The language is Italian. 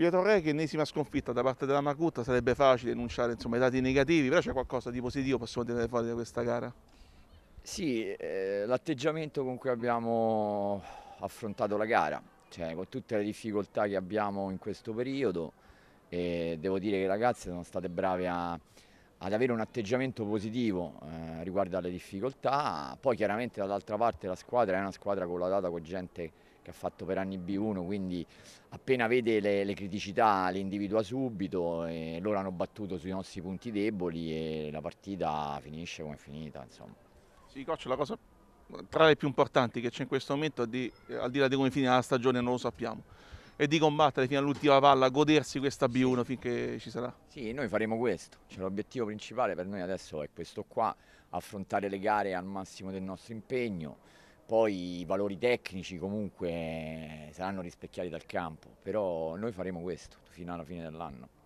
Pietro Re che ennesima sconfitta da parte della Margutta sarebbe facile enunciare insomma, i dati negativi, però c'è qualcosa di positivo possiamo tenere fuori da questa gara? Sì, eh, l'atteggiamento con cui abbiamo affrontato la gara, cioè con tutte le difficoltà che abbiamo in questo periodo, eh, devo dire che le ragazze sono state brave a, ad avere un atteggiamento positivo eh, riguardo alle difficoltà, poi chiaramente dall'altra parte la squadra è una squadra collaudata con gente che ha fatto per anni B1, quindi appena vede le, le criticità le individua subito e loro hanno battuto sui nostri punti deboli e la partita finisce come è finita. Insomma. Sì, coach, la cosa tra le più importanti che c'è in questo momento, di, al di là di come finirà la stagione non lo sappiamo, e di combattere fino all'ultima palla, godersi questa B1 sì. finché ci sarà. Sì, noi faremo questo, cioè, l'obiettivo principale per noi adesso è questo qua, affrontare le gare al massimo del nostro impegno, poi i valori tecnici comunque eh, saranno rispecchiati dal campo, però noi faremo questo fino alla fine dell'anno.